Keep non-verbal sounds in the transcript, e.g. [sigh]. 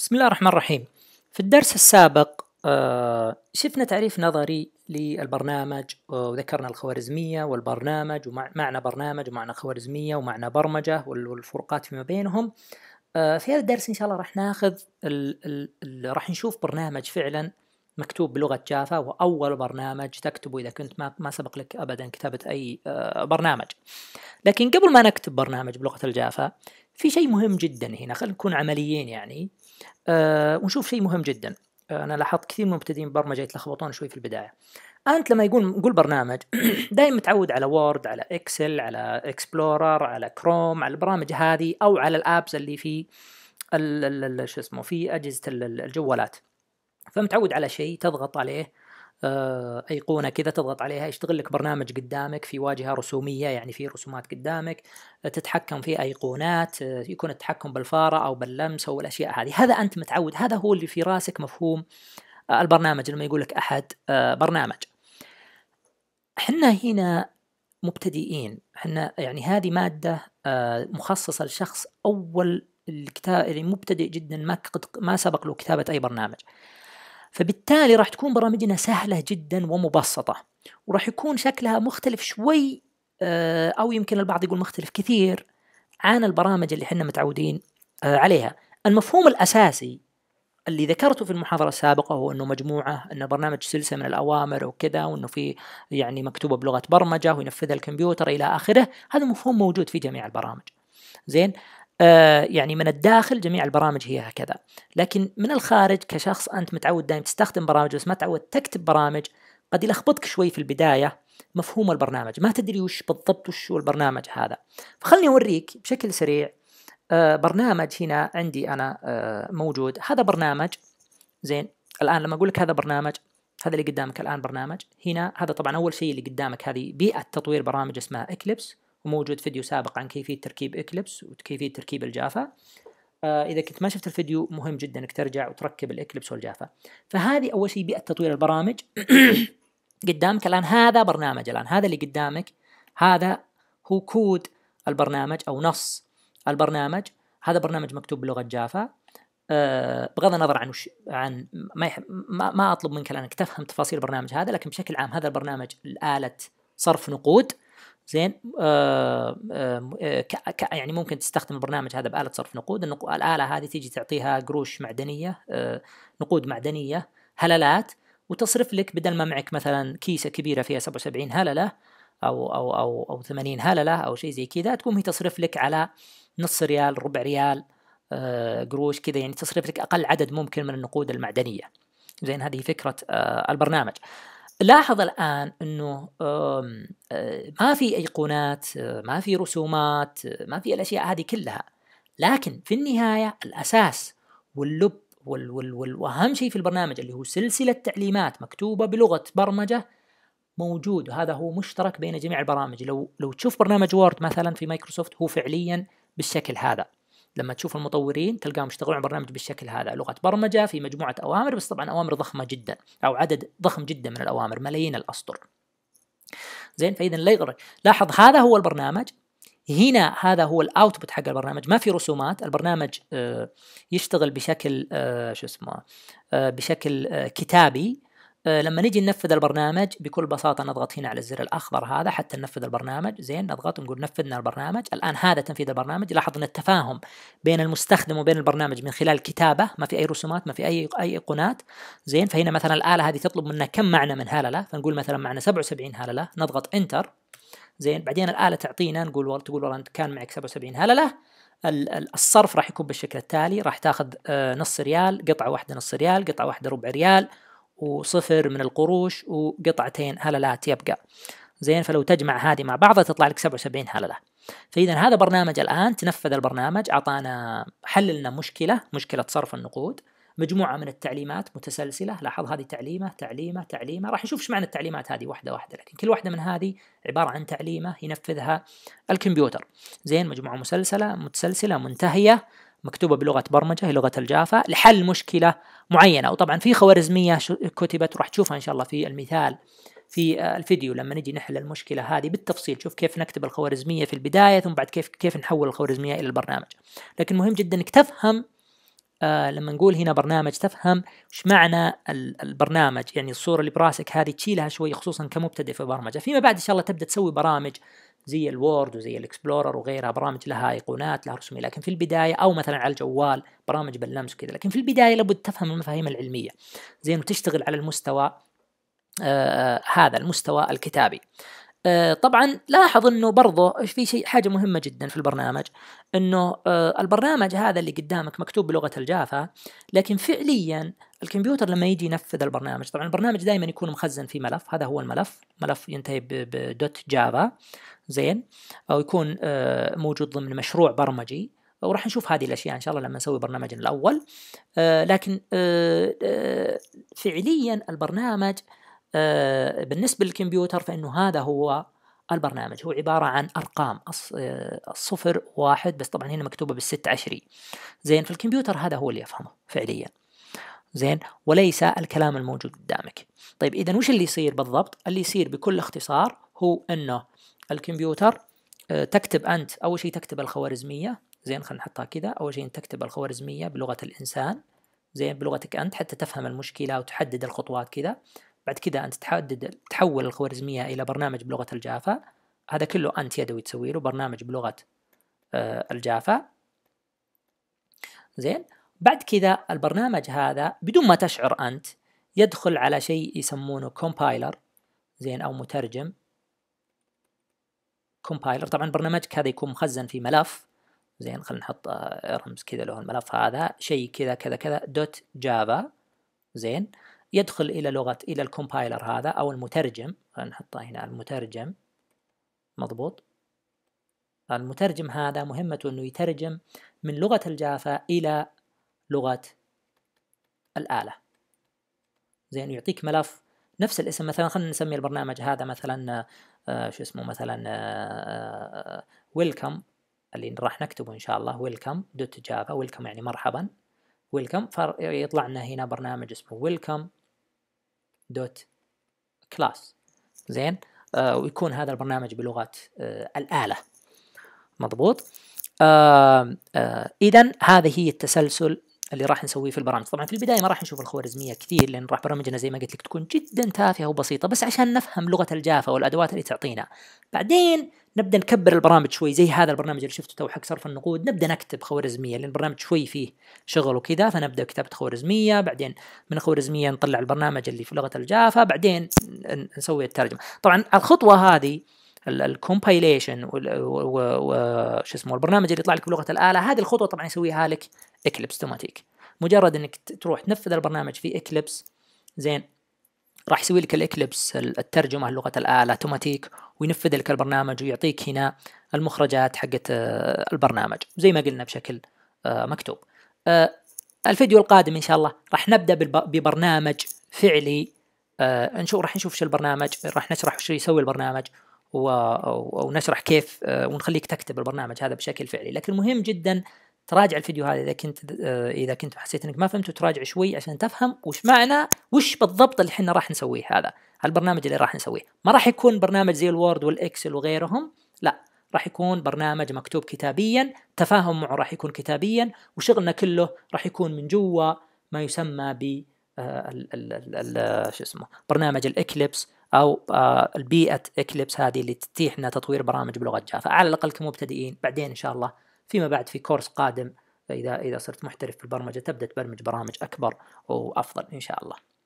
بسم الله الرحمن الرحيم في الدرس السابق آه، شفنا تعريف نظري للبرنامج آه، وذكرنا الخوارزمية والبرنامج ومعنى برنامج ومعنى خوارزمية ومعنى برمجة والفروقات فيما بينهم آه، في هذا الدرس إن شاء الله راح ناخذ راح نشوف برنامج فعلا مكتوب بلغة جافا وأول برنامج تكتبه إذا كنت ما, ما سبق لك أبدا كتابة أي برنامج لكن قبل ما نكتب برنامج بلغة الجافا في شيء مهم جدا هنا خلينا نكون عمليين يعني أه ونشوف شيء مهم جدا آه، انا لاحظت كثير من مبتدئين البرمجه يتلخبطون شوي في البدايه انت لما يقول نقول برنامج [clears throat] دائما متعود على وورد على اكسل على اكسبلورر على كروم على البرامج هذه او على الابس اللي في شو اسمه في اجهزه الجوالات فمتعود على شيء تضغط عليه آه، ايقونه كذا تضغط عليها يشتغل لك برنامج قدامك في واجهه رسوميه يعني في رسومات قدامك تتحكم في ايقونات آه، يكون التحكم بالفاره او باللمس او الاشياء هذه هذا انت متعود هذا هو اللي في راسك مفهوم آه، البرنامج لما يقول لك احد برنامج احنا هنا مبتدئين احنا يعني هذه ماده مخصصه لشخص اول الكتاب اللي يعني مبتدئ جدا ما ما سبق له كتابه اي برنامج فبالتالي راح تكون برامجنا سهلة جدا ومبسطة وراح يكون شكلها مختلف شوي آه، أو يمكن البعض يقول مختلف كثير عن البرامج اللي احنا متعودين آه، عليها المفهوم الأساسي اللي ذكرته في المحاضرة السابقة هو أنه مجموعة أن برنامج سلسلة من الأوامر وكذا وأنه في يعني مكتوبة بلغة برمجة وينفذها الكمبيوتر إلى آخره هذا مفهوم موجود في جميع البرامج زين آه، يعني من الداخل جميع البرامج هي هكذا لكن من الخارج كشخص أنت متعود دائما تستخدم برامج بس ما تعود تكتب برامج قد يلخبطك شوي في البداية مفهوم البرنامج ما تدري وش بالضبط وش هو البرنامج هذا فخلني أوريك بشكل سريع آه، برنامج هنا عندي أنا آه، موجود هذا برنامج زين الآن لما أقول لك هذا برنامج هذا اللي قدامك الآن برنامج هنا هذا طبعا أول شيء اللي قدامك هذه بيئة تطوير برامج اسمها إكليبس وموجود فيديو سابق عن كيفية تركيب إكليبس وكيفية تركيب الجافا آه إذا كنت ما شفت الفيديو مهم جدا أنك ترجع وتركب الإكليبس والجافا فهذه أول شيء بيئة تطوير البرامج [coughs] قدامك الآن هذا برنامج الآن هذا اللي قدامك هذا هو كود البرنامج أو نص البرنامج هذا برنامج مكتوب بلغة جافا أه بغض النظر عن وش عن ما, يح... ما ما اطلب منك الان انك تفهم تفاصيل البرنامج هذا لكن بشكل عام هذا البرنامج الاله صرف نقود زين آه آه, آه، يعني ممكن تستخدم البرنامج هذا باله صرف نقود الاله هذه تيجي تعطيها قروش معدنيه آه نقود معدنيه هللات وتصرف لك بدل ما معك مثلا كيسه كبيره فيها 77 هلله او او او او 80 هلله او شيء زي كذا تقوم هي تصرف لك على نص ريال ربع ريال آه، قروش كذا يعني تصرف لك اقل عدد ممكن من النقود المعدنيه زين هذه فكره آه، البرنامج لاحظ الآن أنه آه، ما في أيقونات آه، ما في رسومات آه، ما في الأشياء هذه كلها لكن في النهاية الأساس واللب وأهم شيء في البرنامج اللي هو سلسلة تعليمات مكتوبة بلغة برمجة موجود وهذا هو مشترك بين جميع البرامج لو لو تشوف برنامج وورد مثلا في مايكروسوفت هو فعليا بالشكل هذا لما تشوف المطورين تلقاهم يشتغلون على برنامج بالشكل هذا لغه برمجه في مجموعه اوامر بس طبعا اوامر ضخمه جدا او عدد ضخم جدا من الاوامر ملايين الاسطر زين فاذا لا يغرك لاحظ هذا هو البرنامج هنا هذا هو الاوتبوت حق البرنامج ما في رسومات البرنامج آه، يشتغل بشكل آه، شو اسمه آه، بشكل كتابي لما نجي ننفذ البرنامج بكل بساطه نضغط هنا على الزر الاخضر هذا حتى ننفذ البرنامج زين نضغط ونقول نفذنا البرنامج الان هذا تنفيذ البرنامج لاحظ ان التفاهم بين المستخدم وبين البرنامج من خلال كتابه ما في اي رسومات ما في اي اي ايقونات زين فهنا مثلا الاله هذه تطلب منا كم معنى من هلله فنقول مثلا معنى 77 هلله نضغط انتر زين بعدين الاله تعطينا نقول والله تقول والله انت كان معك 77 هلله الصرف راح يكون بالشكل التالي راح تاخذ آه، نص ريال قطعه واحده نص ريال قطعه واحده ربع ريال وصفر من القروش وقطعتين هللات يبقى زين فلو تجمع هذه مع بعضها تطلع لك 77 هلله فاذا هذا برنامج الان تنفذ البرنامج اعطانا حللنا مشكله مشكله صرف النقود مجموعه من التعليمات متسلسله لاحظ هذه تعليمه تعليمه تعليمه راح نشوف ايش معنى التعليمات هذه واحده واحده لكن كل واحده من هذه عباره عن تعليمه ينفذها الكمبيوتر زين مجموعه مسلسله متسلسله منتهيه مكتوبه بلغه برمجه هي لغه الجافا لحل مشكله معينه وطبعا في خوارزميه كتبت راح تشوفها ان شاء الله في المثال في آه، الفيديو لما نجي نحل المشكله هذه بالتفصيل شوف كيف نكتب الخوارزميه في البدايه ثم بعد كيف كيف نحول الخوارزميه الى البرنامج لكن مهم جدا انك تفهم آه لما نقول هنا برنامج تفهم ايش معنى البرنامج يعني الصوره اللي براسك هذه تشيلها شوي خصوصا كمبتدئ في برمجه فيما بعد ان شاء الله تبدا تسوي برامج زي الوورد وزي الاكسبلورر وغيرها برامج لها ايقونات لها رسوميه لكن في البدايه او مثلا على الجوال برامج باللمس وكذا لكن في البدايه لابد تفهم المفاهيم العلميه زين وتشتغل على المستوى آه, آه، هذا المستوى الكتابي آه، طبعا لاحظ انه برضه في شيء حاجه مهمه جدا في البرنامج انه آه، البرنامج هذا اللي قدامك مكتوب بلغه الجافا لكن فعليا الكمبيوتر لما يجي ينفذ البرنامج طبعا البرنامج دائما يكون مخزن في ملف هذا هو الملف ملف ينتهي بدوت جافا زين او يكون آه، موجود ضمن مشروع برمجي وراح نشوف هذه الاشياء ان شاء الله لما نسوي برنامجنا الاول لكن فعليا البرنامج آه، بالنسبة للكمبيوتر فإنه هذا هو البرنامج هو عبارة عن أرقام آه، صفر واحد بس طبعا هنا مكتوبة بالست عشري زين فالكمبيوتر هذا هو اللي يفهمه فعليا زين وليس الكلام الموجود قدامك طيب إذا وش اللي يصير بالضبط اللي يصير بكل اختصار هو أنه الكمبيوتر آه، تكتب أنت أول شيء تكتب الخوارزمية زين خلينا نحطها كذا أول شيء تكتب الخوارزمية بلغة الإنسان زين بلغتك أنت حتى تفهم المشكلة وتحدد الخطوات كذا بعد كذا انت تحدد تحول الخوارزميه الى برنامج بلغه الجافا هذا كله انت يدوي تسوي له برنامج بلغه آه، الجافا زين بعد كذا البرنامج هذا بدون ما تشعر انت يدخل على شيء يسمونه كومبايلر زين او مترجم كومبايلر طبعا برنامجك هذا يكون مخزن في ملف زين خلينا نحط آه، رمز كذا له الملف هذا شيء كذا كذا كذا دوت جافا زين يدخل إلى لغة إلى الكومبايلر هذا أو المترجم نحطه هنا المترجم مضبوط المترجم هذا مهمته أنه يترجم من لغة الجافا إلى لغة الآلة زين يعطيك ملف نفس الاسم مثلا خلينا نسمي البرنامج هذا مثلا آه شو اسمه مثلا آه ويلكم آه، اللي راح نكتبه ان شاء الله ويلكم دوت جافا ويلكم يعني مرحبا ويلكم فيطلع لنا هنا برنامج اسمه ويلكم دوت كلاس زين آه ويكون هذا البرنامج بلغه آه الاله مضبوط آه آه اذا هذه هي التسلسل اللي راح نسويه في البرامج طبعا في البدايه ما راح نشوف الخوارزميه كثير لان راح برامجنا زي ما قلت لك تكون جدا تافهه وبسيطه بس عشان نفهم لغه الجافا والادوات اللي تعطينا بعدين نبدا نكبر البرامج شوي زي هذا البرنامج اللي شفته تو حق صرف النقود نبدا نكتب خوارزميه لان البرنامج شوي فيه شغل وكذا فنبدا كتابه خوارزميه بعدين من الخوارزميه نطلع البرنامج اللي في لغه الجافا بعدين نسوي الترجمه طبعا الخطوه هذه الكومبايليشن وش اسمه البرنامج اللي يطلع لك بلغه الاله هذه الخطوه طبعا يسويها لك اكليبس اوتوماتيك مجرد انك تروح تنفذ البرنامج في اكليبس زين راح يسوي لك الاكليبس الترجمه لغه الاله اوتوماتيك وينفذ لك البرنامج ويعطيك هنا المخرجات حقت آه، البرنامج زي ما قلنا بشكل آه، مكتوب آه، الفيديو القادم ان شاء الله راح نبدا ببرنامج فعلي نشوف راح نشوف شو البرنامج راح نشرح شو يسوي البرنامج ونشرح كيف ونخليك تكتب البرنامج هذا بشكل فعلي لكن مهم جدا تراجع الفيديو هذا اذا كنت آه، اذا كنت حسيت انك ما فهمت تراجع شوي عشان تفهم وش معنى وش بالضبط اللي احنا راح نسويه هذا البرنامج اللي راح نسويه ما راح يكون برنامج زي الوورد والاكسل وغيرهم لا راح يكون برنامج مكتوب كتابيا تفاهم معه راح يكون كتابيا وشغلنا كله راح يكون من جوا ما يسمى ب آه، آه، شو اسمه برنامج الاكليبس او البيئه اكليبس هذه اللي تتيح لنا تطوير برامج بلغه جافا على الاقل كمبتدئين بعدين ان شاء الله فيما بعد في كورس قادم إذا إذا صرت محترف في البرمجة تبدأ تبرمج برامج أكبر وأفضل إن شاء الله